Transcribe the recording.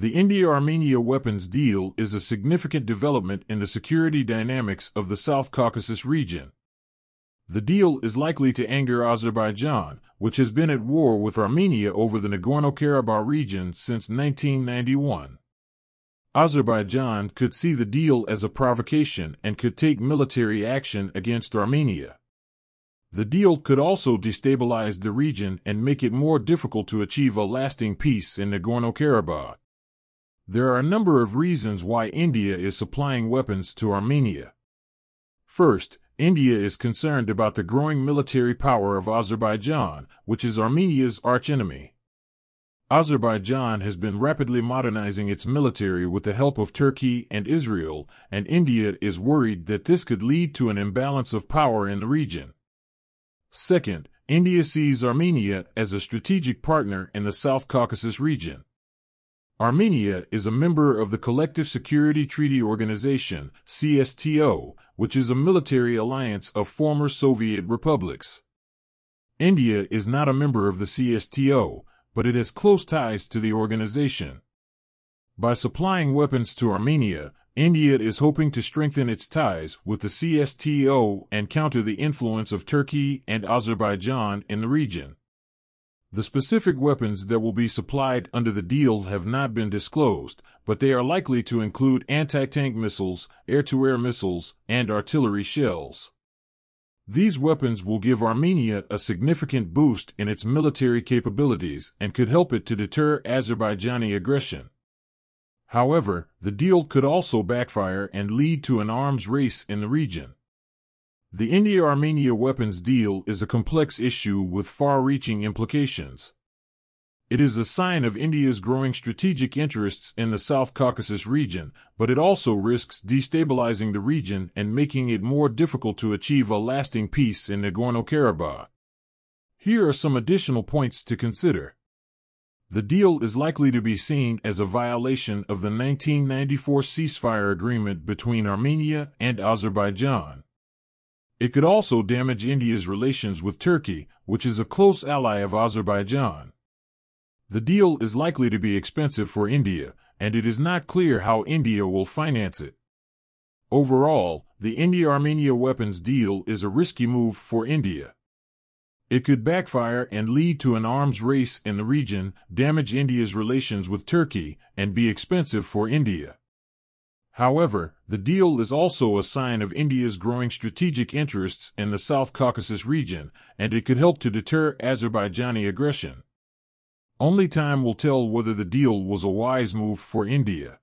The India Armenia weapons deal is a significant development in the security dynamics of the South Caucasus region. The deal is likely to anger Azerbaijan, which has been at war with Armenia over the Nagorno Karabakh region since 1991. Azerbaijan could see the deal as a provocation and could take military action against Armenia. The deal could also destabilize the region and make it more difficult to achieve a lasting peace in Nagorno Karabakh. There are a number of reasons why India is supplying weapons to Armenia. First, India is concerned about the growing military power of Azerbaijan, which is Armenia's archenemy. Azerbaijan has been rapidly modernizing its military with the help of Turkey and Israel, and India is worried that this could lead to an imbalance of power in the region. Second, India sees Armenia as a strategic partner in the South Caucasus region. Armenia is a member of the Collective Security Treaty Organization, CSTO, which is a military alliance of former Soviet republics. India is not a member of the CSTO, but it has close ties to the organization. By supplying weapons to Armenia, India is hoping to strengthen its ties with the CSTO and counter the influence of Turkey and Azerbaijan in the region. The specific weapons that will be supplied under the deal have not been disclosed, but they are likely to include anti-tank missiles, air-to-air missiles, and artillery shells. These weapons will give Armenia a significant boost in its military capabilities and could help it to deter Azerbaijani aggression. However, the deal could also backfire and lead to an arms race in the region. The India-Armenia weapons deal is a complex issue with far-reaching implications. It is a sign of India's growing strategic interests in the South Caucasus region, but it also risks destabilizing the region and making it more difficult to achieve a lasting peace in Nagorno-Karabakh. Here are some additional points to consider. The deal is likely to be seen as a violation of the 1994 ceasefire agreement between Armenia and Azerbaijan. It could also damage India's relations with Turkey, which is a close ally of Azerbaijan. The deal is likely to be expensive for India, and it is not clear how India will finance it. Overall, the India-Armenia weapons deal is a risky move for India. It could backfire and lead to an arms race in the region, damage India's relations with Turkey, and be expensive for India. However, the deal is also a sign of India's growing strategic interests in the South Caucasus region, and it could help to deter Azerbaijani aggression. Only time will tell whether the deal was a wise move for India.